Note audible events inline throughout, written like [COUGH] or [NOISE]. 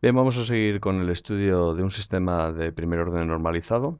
Bien, vamos a seguir con el estudio de un sistema de primer orden normalizado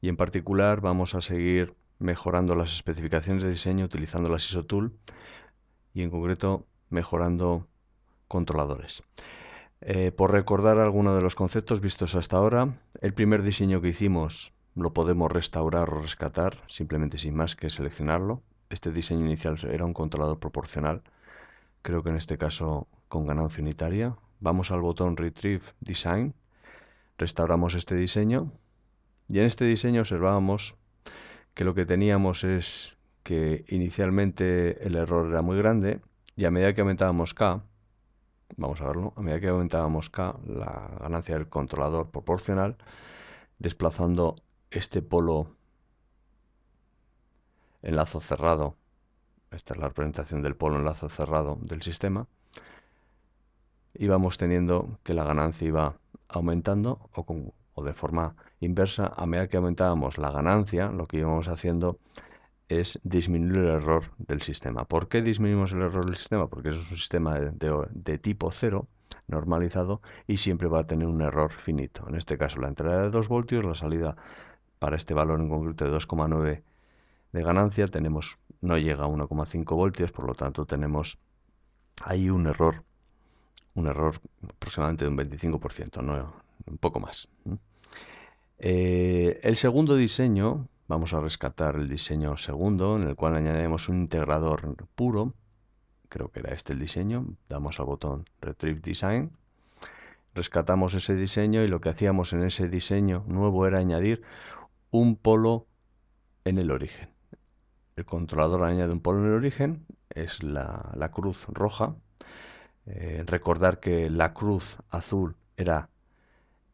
y en particular vamos a seguir mejorando las especificaciones de diseño utilizando las ISO Tool y en concreto mejorando controladores. Eh, por recordar algunos de los conceptos vistos hasta ahora, el primer diseño que hicimos lo podemos restaurar o rescatar simplemente sin más que seleccionarlo. Este diseño inicial era un controlador proporcional, creo que en este caso con ganancia unitaria, vamos al botón Retrieve Design, restauramos este diseño y en este diseño observábamos que lo que teníamos es que inicialmente el error era muy grande y a medida que aumentábamos K, vamos a verlo, a medida que aumentábamos K, la ganancia del controlador proporcional, desplazando este polo en lazo cerrado, esta es la representación del polo en lazo cerrado del sistema, íbamos teniendo que la ganancia iba aumentando o, de forma inversa, a medida que aumentábamos la ganancia, lo que íbamos haciendo es disminuir el error del sistema. ¿Por qué disminuimos el error del sistema? Porque es un sistema de, tipo cero, normalizado, y siempre va a tener un error finito. En este caso, la entrada de 2 voltios, la salida para este valor en concreto de 2,9 de ganancia, tenemos, no llega a 1,5 voltios, por lo tanto tenemos ahí un error un error aproximadamente de un 25%, no, un poco más. Eh, el segundo diseño, vamos a rescatar el diseño segundo, en el cual añadimos un integrador puro, creo que era este el diseño, damos al botón Retrieve Design, rescatamos ese diseño y lo que hacíamos en ese diseño nuevo era añadir un polo en el origen. El controlador añade un polo en el origen, es la, la cruz roja, eh, recordar que la cruz azul era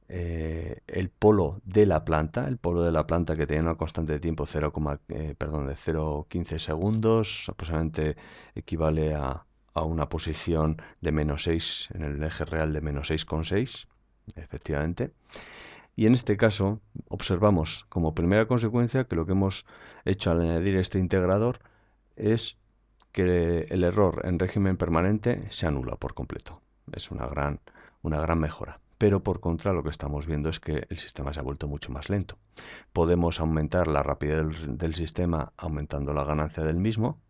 eh, el polo de la planta, el polo de la planta que tenía una constante de tiempo 0, eh, perdón, de 0,15 segundos, aproximadamente equivale a, a, una posición de menos 6 en el eje real de menos 6,6, efectivamente. Y en este caso observamos como primera consecuencia que lo que hemos hecho al añadir este integrador es que el error en régimen permanente se anula por completo. Es una gran, una gran mejora. Pero por contra lo que estamos viendo es que el sistema se ha vuelto mucho más lento. Podemos aumentar la rapidez del sistema aumentando la ganancia del mismo.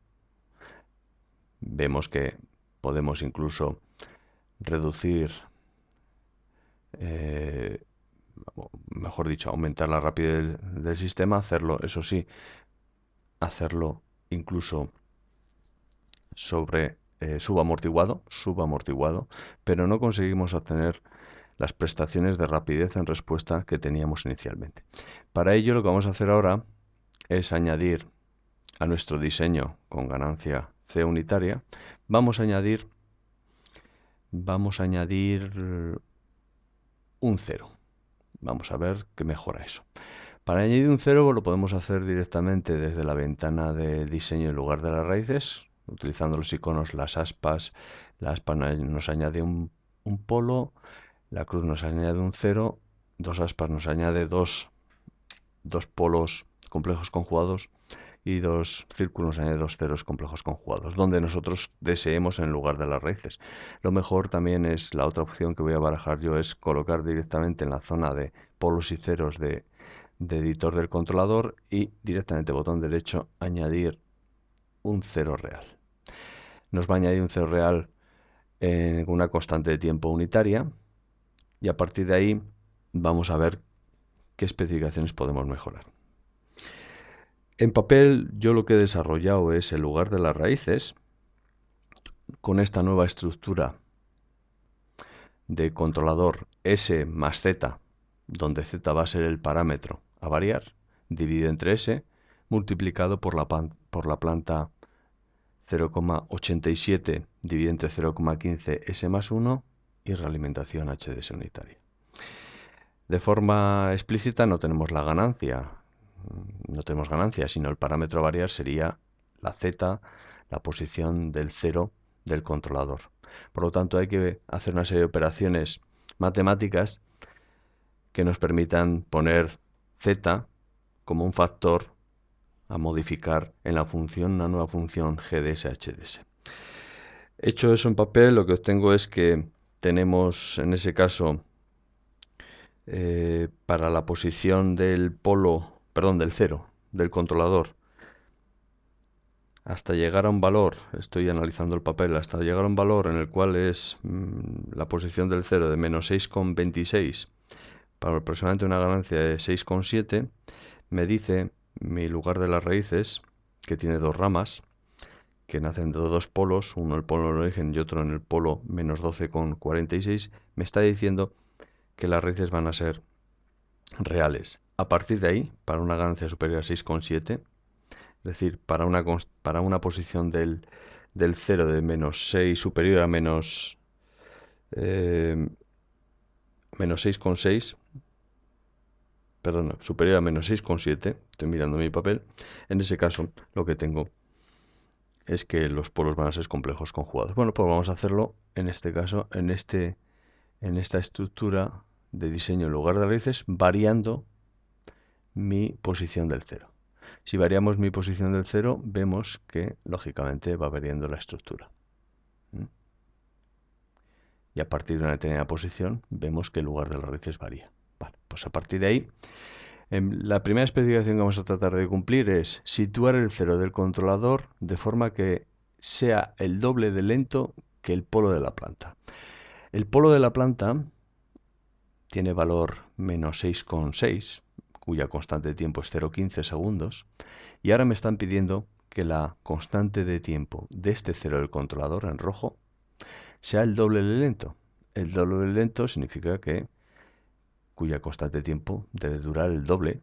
Vemos que podemos incluso reducir eh, mejor dicho, aumentar la rapidez del, sistema, hacerlo, eso sí, hacerlo incluso sobre eh, subamortiguado, subamortiguado, pero no conseguimos obtener las prestaciones de rapidez en respuesta que teníamos inicialmente. Para ello lo que vamos a hacer ahora es añadir a nuestro diseño con ganancia C unitaria, vamos a añadir vamos a añadir un cero. Vamos a ver qué mejora eso. Para añadir un cero lo podemos hacer directamente desde la ventana de diseño en lugar de las raíces, utilizando los iconos, las aspas. La aspa nos añade un, polo, la cruz nos añade un cero, dos aspas nos añade dos, dos polos complejos conjugados y dos círculos nos añade dos ceros complejos conjugados, donde nosotros deseemos en lugar de las raíces. Lo mejor también es la otra opción que voy a barajar yo, es colocar directamente en la zona de polos y ceros de editor del controlador y directamente botón derecho añadir un cero real nos va a añadir un cero real en una constante de tiempo unitaria y a partir de ahí vamos a ver qué especificaciones podemos mejorar. En papel yo lo que he desarrollado es el lugar de las raíces con esta nueva estructura de controlador S más Z, donde Z va a ser el parámetro a variar, dividido entre S, multiplicado por la, por la planta 0,87 dividido entre 0,15 S más 1 y realimentación HDS unitaria. De forma explícita no tenemos la ganancia, no tenemos ganancia, sino el parámetro variar sería la Z, la posición del cero del controlador. Por lo tanto, hay que hacer una serie de operaciones matemáticas que nos permitan poner Z como un factor a modificar en la función, una nueva función GDSHDS. Hecho eso en papel, lo que obtengo es que tenemos en ese caso eh, para la posición del polo, perdón, del cero, del controlador, hasta llegar a un valor, estoy analizando el papel, hasta llegar a un valor en el cual es mm, la posición del cero de menos 6,26 para aproximadamente una ganancia de 6,7, me dice mi lugar de las raíces, que tiene dos ramas, que nacen de dos polos, uno en el polo del origen y otro en el polo menos 12,46, me está diciendo que las raíces van a ser reales. A partir de ahí, para una ganancia superior a 6,7, es decir, para una, para una posición del, del 0 de menos 6 superior a menos, eh, menos 6,6, Perdón, superior a menos 6,7, estoy mirando mi papel, en ese caso lo que tengo es que los polos van a ser complejos conjugados. Bueno, pues vamos a hacerlo en este caso, en, este, en esta estructura de diseño en lugar de raíces, variando mi posición del cero. Si variamos mi posición del cero, vemos que lógicamente va variando la estructura. ¿Mm? Y a partir de una determinada posición, vemos que el lugar de las raíces varía pues a partir de ahí, em, la primera especificación que vamos a tratar de cumplir es situar el cero del controlador de forma que sea el doble de lento que el polo de la planta. El polo de la planta tiene valor menos 6,6, cuya constante de tiempo es 0,15 segundos, y ahora me están pidiendo que la constante de tiempo de este cero del controlador en rojo sea el doble de lento. El doble de lento significa que cuya constante de tiempo debe durar el doble,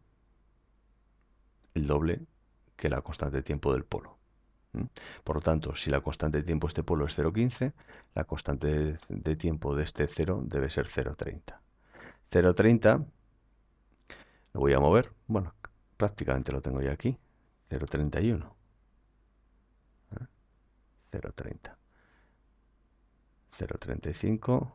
el doble que la constante de tiempo del polo. Por lo tanto, si la constante de tiempo de este polo es 0,15, la constante de tiempo de este 0 debe ser 0,30. 0,30 lo voy a mover. Bueno, prácticamente lo tengo ya aquí. 0,31. 0,30. 0,35.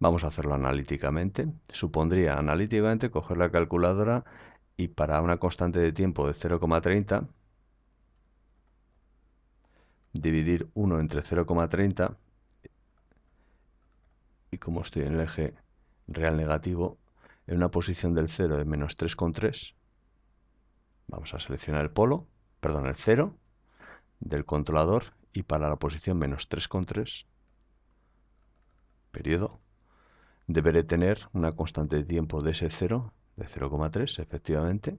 Vamos a hacerlo analíticamente. Supondría analíticamente coger la calculadora y para una constante de tiempo de 0,30 dividir 1 entre 0,30 y como estoy en el eje real negativo en una posición del 0 de menos 3,3 vamos a seleccionar el polo, perdón, el 0 del controlador y para la posición menos 3,3 periodo deberé tener una constante de tiempo de ese 0, de 0,3 efectivamente,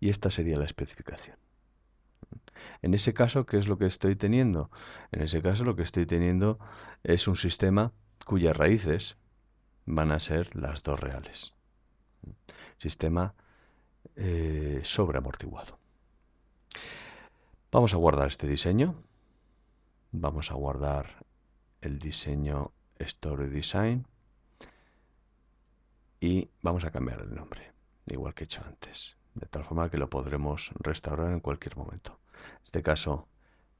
y esta sería la especificación. En ese caso, ¿qué es lo que estoy teniendo? En ese caso lo que estoy teniendo es un sistema cuyas raíces van a ser las dos reales. Sistema eh, sobreamortiguado. Vamos a guardar este diseño. Vamos a guardar el diseño Story Design y vamos a cambiar el nombre, igual que he hecho antes, de tal forma que lo podremos restaurar en cualquier momento. En este caso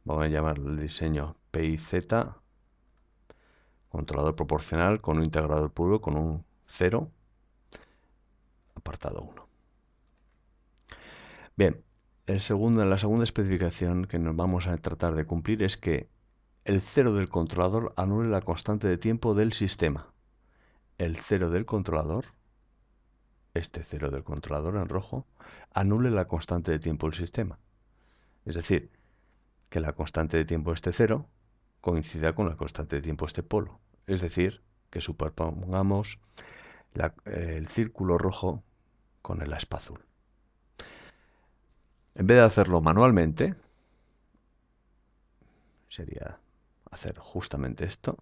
vamos a llamar el diseño PIZ, controlador proporcional con un integrador puro con un 0, apartado 1. Bien, el segundo, la segunda especificación que nos vamos a tratar de cumplir es que el cero del controlador anule la constante de tiempo del sistema el cero del controlador, este cero del controlador en rojo, anule la constante de tiempo del sistema. Es decir, que la constante de tiempo de este cero coincida con la constante de tiempo de este polo. Es decir, que superpongamos el círculo rojo con el aspa azul. En vez de hacerlo manualmente, sería hacer justamente esto,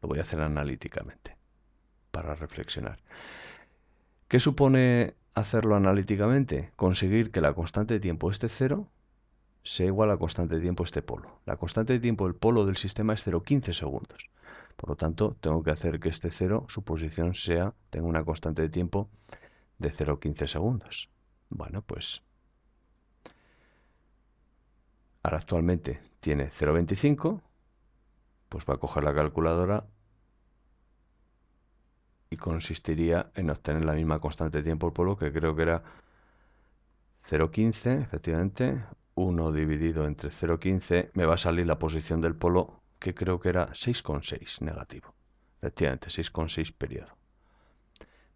lo voy a hacer analíticamente para reflexionar. ¿Qué supone hacerlo analíticamente? Conseguir que la constante de tiempo, este cero, sea igual a la constante de tiempo, este polo. La constante de tiempo del polo del sistema es 0,15 segundos. Por lo tanto, tengo que hacer que este cero, su posición sea, tenga una constante de tiempo de 0,15 segundos. Bueno, pues ahora actualmente tiene 0,25, pues va a coger la calculadora y consistiría en obtener la misma constante de tiempo del polo, que creo que era 0,15, efectivamente. 1 dividido entre 0,15 me va a salir la posición del polo que creo que era 6,6 negativo. Efectivamente, 6,6 periodo.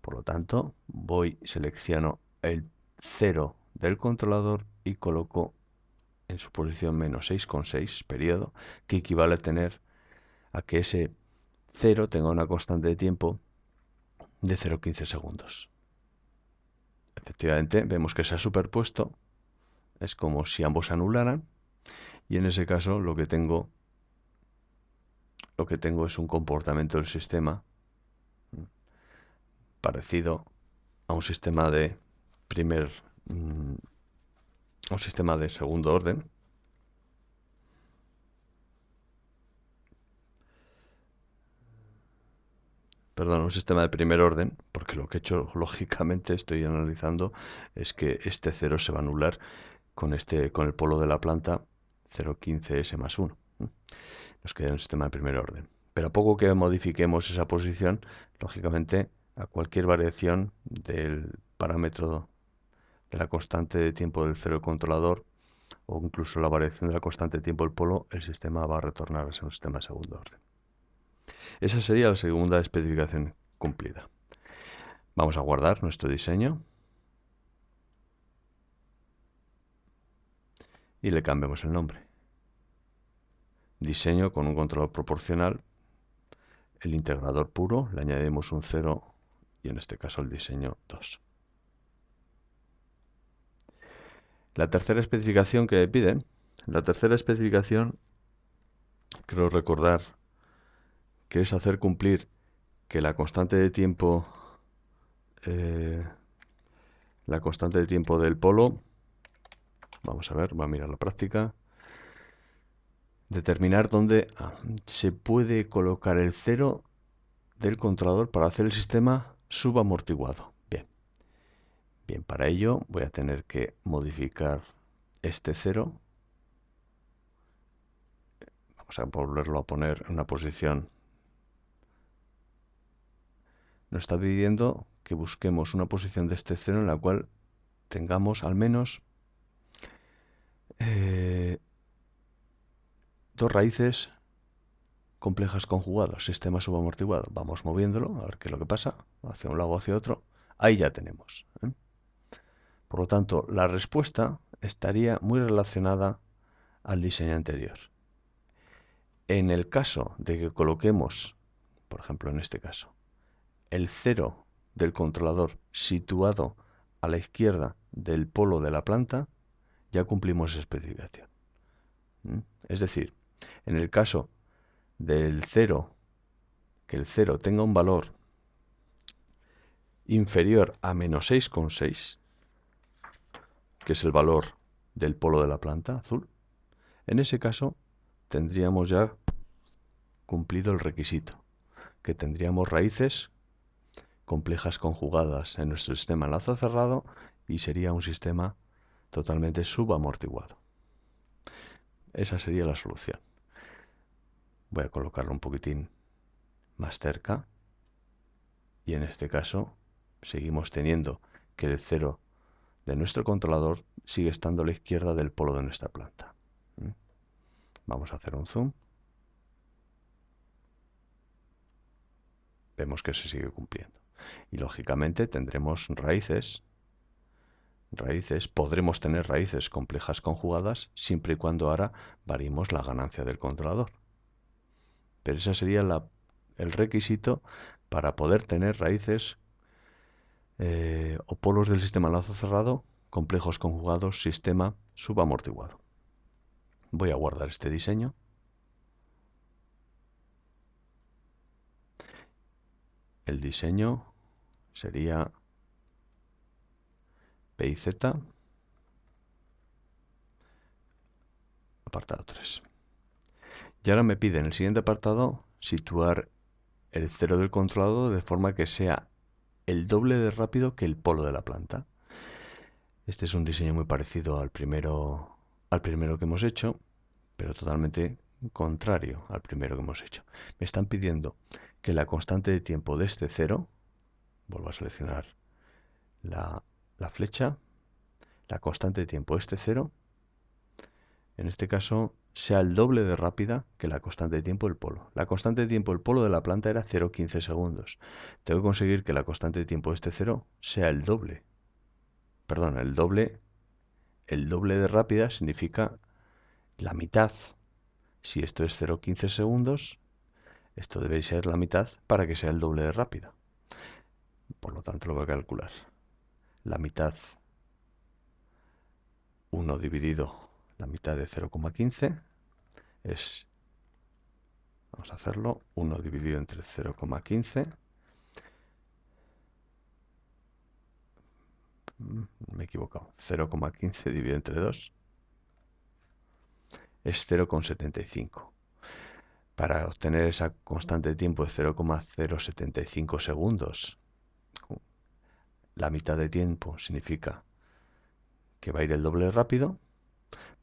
Por lo tanto, voy, selecciono el 0 del controlador y coloco en su posición menos 6,6 periodo, que equivale a tener a que ese 0 tenga una constante de tiempo de 0,15 segundos. Efectivamente, vemos que se ha superpuesto. Es como si ambos anularan. Y en ese caso lo que tengo lo que tengo es un comportamiento del sistema parecido a un sistema de primer mm, un sistema de segundo orden perdón, un sistema de primer orden, porque lo que he hecho, [LAUGHS] lógicamente, estoy analizando, es que este cero se va a anular con, este, con el polo de la planta 0,15S más 1. Nos queda un sistema de primer orden. Pero a poco que modifiquemos esa posición, lógicamente, a cualquier variación del parámetro de la constante de tiempo del cero controlador o incluso la variación de la constante de tiempo del polo, el sistema va a retornar a ser un sistema de segundo orden. Esa sería la segunda especificación cumplida. Vamos a guardar nuestro diseño. Y le cambiamos el nombre. Diseño con un control proporcional. El integrador puro, le añadimos un 0 y en este caso el diseño 2. La tercera especificación que piden, la tercera especificación, creo recordar que es hacer cumplir que la constante de tiempo eh, la constante de tiempo del polo vamos a ver, va a mirar la práctica determinar dónde ah, se puede colocar el cero del controlador para hacer el sistema subamortiguado bien bien, para ello voy a tener que modificar este cero vamos a volverlo a poner en una posición nos está pidiendo que busquemos una posición de este cero en la cual tengamos al menos eh, dos raíces complejas conjugadas, sistema subamortiguado. Vamos moviéndolo, a ver qué es lo que pasa, hacia un lado o hacia otro. Ahí ya tenemos. ¿eh? Por lo tanto, la respuesta estaría muy relacionada al diseño anterior. En el caso de que coloquemos, por ejemplo en este caso, el cero del controlador situado a la izquierda del polo de la planta, ya cumplimos esa especificación. Es decir, en el caso del cero, que el cero tenga un valor inferior a menos 6,6, que es el valor del polo de la planta azul, en ese caso tendríamos ya cumplido el requisito, que tendríamos raíces complejas conjugadas en nuestro sistema lazo cerrado y sería un sistema totalmente subamortiguado. Esa sería la solución. Voy a colocarlo un poquitín más cerca y en este caso seguimos teniendo que el cero de nuestro controlador sigue estando a la izquierda del polo de nuestra planta. ¿Mm? Vamos a hacer un zoom. Vemos que se sigue cumpliendo. Y lógicamente tendremos raíces, raíces, podremos tener raíces complejas conjugadas siempre y cuando ahora variemos la ganancia del controlador. Pero ese sería la, el requisito para poder tener raíces eh, o polos del sistema lazo cerrado, complejos conjugados, sistema subamortiguado. Voy a guardar este diseño. El diseño sería PIZ, apartado 3. Y ahora me pide en el siguiente apartado situar el cero del controlado de forma que sea el doble de rápido que el polo de la planta. Este es un diseño muy parecido al primero, al primero que hemos hecho, pero totalmente contrario al primero que hemos hecho. Me están pidiendo que la constante de tiempo de este cero vuelvo a seleccionar la, flecha, la constante de tiempo, este 0, en este caso sea el doble de rápida que la constante de tiempo del polo. La constante de tiempo del polo de la planta era 0,15 segundos. Tengo que conseguir que la constante de tiempo este 0 sea el doble. Perdón, el doble el doble de rápida significa la mitad. Si esto es 0,15 segundos, esto debe ser la mitad para que sea el doble de rápida por lo tanto lo voy a calcular. La mitad 1 dividido la mitad de 0,15 es, vamos a hacerlo, 1 dividido entre 0,15. Mm, me he equivocado. 0,15 dividido entre 2 es 0,75. Para obtener esa constante de tiempo de 0,075 segundos la mitad de tiempo significa que va a ir el doble rápido,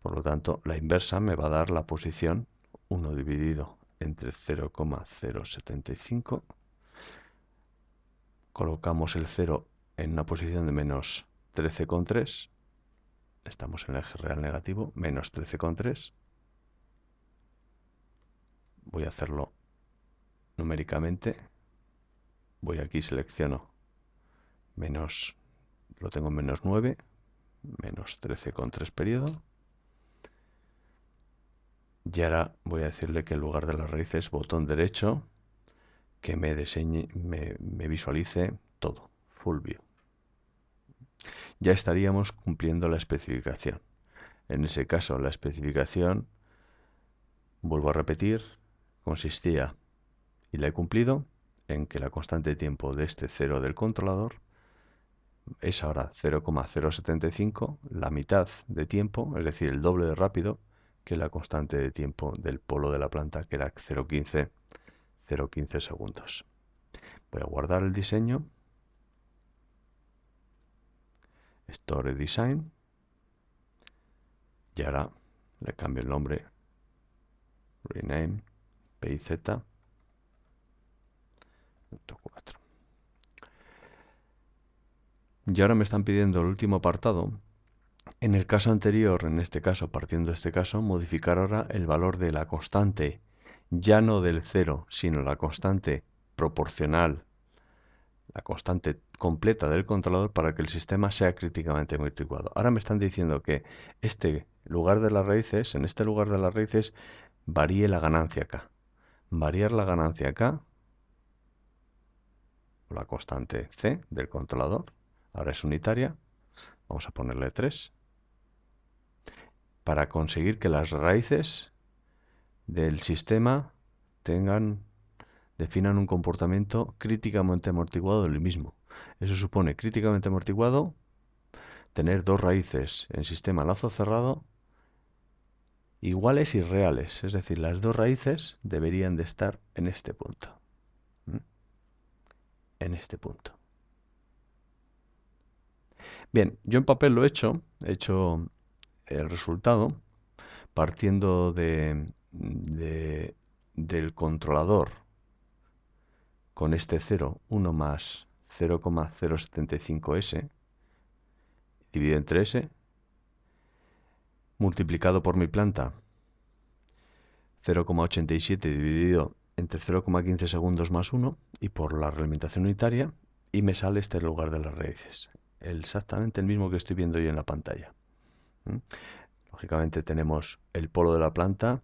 por lo tanto la inversa me va a dar la posición 1 dividido entre 0,075. Colocamos el 0 en una posición de menos 13,3. Estamos en el eje real negativo, menos 13,3. Voy a hacerlo numéricamente. Voy aquí, selecciono menos, lo tengo en menos 9, menos 13 con tres periodo. Y ahora voy a decirle que en lugar de las raíces, botón derecho, que me me, visualice todo, full view. Ya estaríamos cumpliendo la especificación. En ese caso, la especificación, vuelvo a repetir, consistía, y la he cumplido, en que la constante de tiempo de este cero del controlador es ahora 0,075, la mitad de tiempo, es decir, el doble de rápido que la constante de tiempo del polo de la planta, que era 0,15, 0,15 segundos. Voy a guardar el diseño. Store Design. Y ahora le cambio el nombre. Rename PIZ. 4 y ahora me están pidiendo el último apartado. En el caso anterior, en este caso, partiendo de este caso, modificar ahora el valor de la constante, ya no del cero, sino la constante proporcional, la constante completa del controlador para que el sistema sea críticamente multiplicado. Ahora me están diciendo que este lugar de las raíces, en este lugar de las raíces, varíe la ganancia K. Variar la ganancia acá, la constante C del controlador, Ahora es unitaria. Vamos a ponerle 3. Para conseguir que las raíces del sistema tengan definan un comportamiento críticamente amortiguado del mismo. Eso supone críticamente amortiguado tener dos raíces en sistema lazo cerrado iguales y reales, es decir, las dos raíces deberían de estar en este punto. En este punto. Bien, yo en papel lo he hecho, he hecho el resultado partiendo del controlador con este 0, 1 más 0,075s dividido entre s multiplicado por mi planta 0,87 dividido entre 0,15 segundos más 1 y por la reglamentación unitaria y me sale este lugar de las raíces exactamente el mismo que estoy viendo yo en la pantalla. Lógicamente tenemos el polo de la planta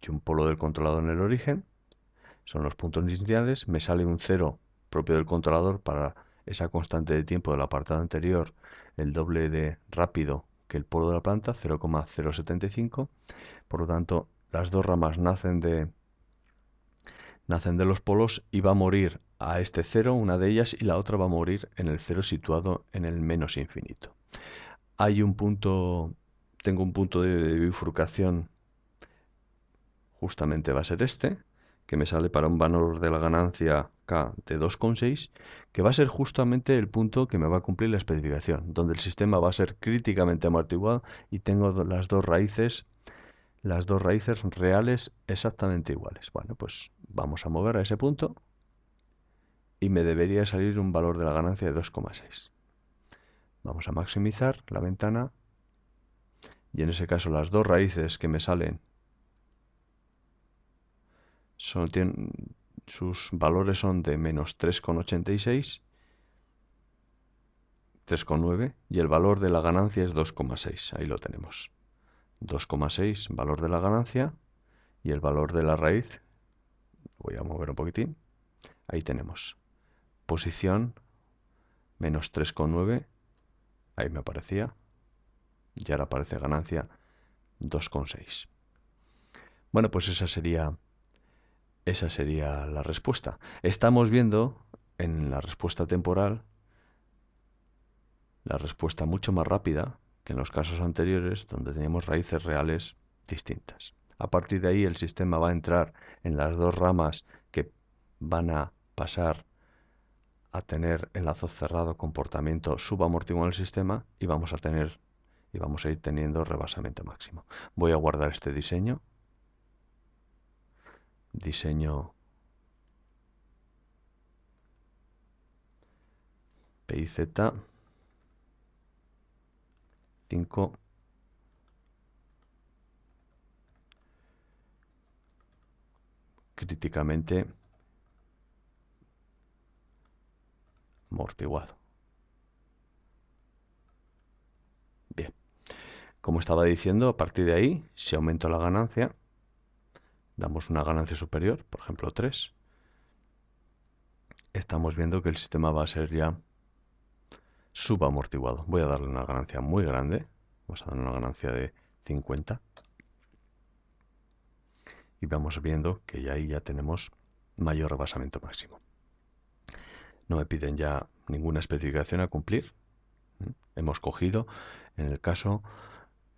y un polo del controlador en el origen. Son los puntos iniciales. Me sale un cero propio del controlador para esa constante de tiempo del apartado anterior, el doble de rápido que el polo de la planta, 0,075. Por lo tanto, las dos ramas nacen de, nacen de los polos y va a morir a este cero, una de ellas, y la otra va a morir en el cero situado en el menos infinito. Hay un punto, tengo un punto de, bifurcación, justamente va a ser este, que me sale para un valor de la ganancia K de 2,6, que va a ser justamente el punto que me va a cumplir la especificación, donde el sistema va a ser críticamente amortiguado y tengo las dos raíces las dos raíces reales exactamente iguales. Bueno, pues vamos a mover a ese punto y me debería salir un valor de la ganancia de 2,6. Vamos a maximizar la ventana y en ese caso las dos raíces que me salen sus valores son de menos 3,86, 3,9 y el valor de la ganancia es 2,6. Ahí lo tenemos. 2,6 valor de la ganancia y el valor de la raíz, voy a mover un poquitín, ahí tenemos posición menos 3,9, ahí me aparecía, y ahora aparece ganancia 2,6. Bueno, pues esa sería, esa sería la respuesta. Estamos viendo en la respuesta temporal la respuesta mucho más rápida que en los casos anteriores donde teníamos raíces reales distintas. A partir de ahí el sistema va a entrar en las dos ramas que van a pasar a tener el lazo cerrado comportamiento subamortiguado en el sistema y vamos a tener y vamos a ir teniendo rebasamiento máximo. Voy a guardar este diseño. Diseño PIZ 5 críticamente amortiguado. Bien, como estaba diciendo, a partir de ahí, si aumento la ganancia, damos una ganancia superior, por ejemplo 3, estamos viendo que el sistema va a ser ya subamortiguado. Voy a darle una ganancia muy grande, vamos a darle una ganancia de 50 y vamos viendo que ya ahí ya tenemos mayor rebasamiento máximo no me piden ya ninguna especificación a cumplir. ¿eh? Hemos cogido en el caso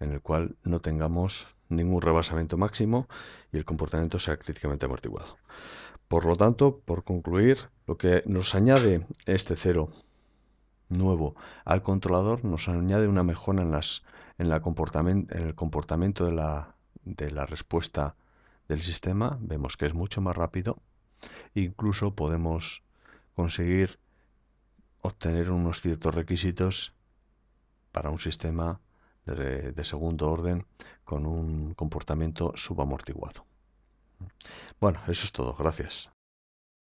en el cual no tengamos ningún rebasamiento máximo y el comportamiento sea críticamente amortiguado. Por lo tanto, por concluir, lo que nos añade este cero nuevo al controlador nos añade una mejora en, las, en, la comportamiento en el comportamiento de la, de la respuesta del sistema. Vemos que es mucho más rápido. Incluso podemos conseguir obtener unos ciertos requisitos para un sistema de, segundo orden con un comportamiento subamortiguado. Bueno, eso es todo. Gracias.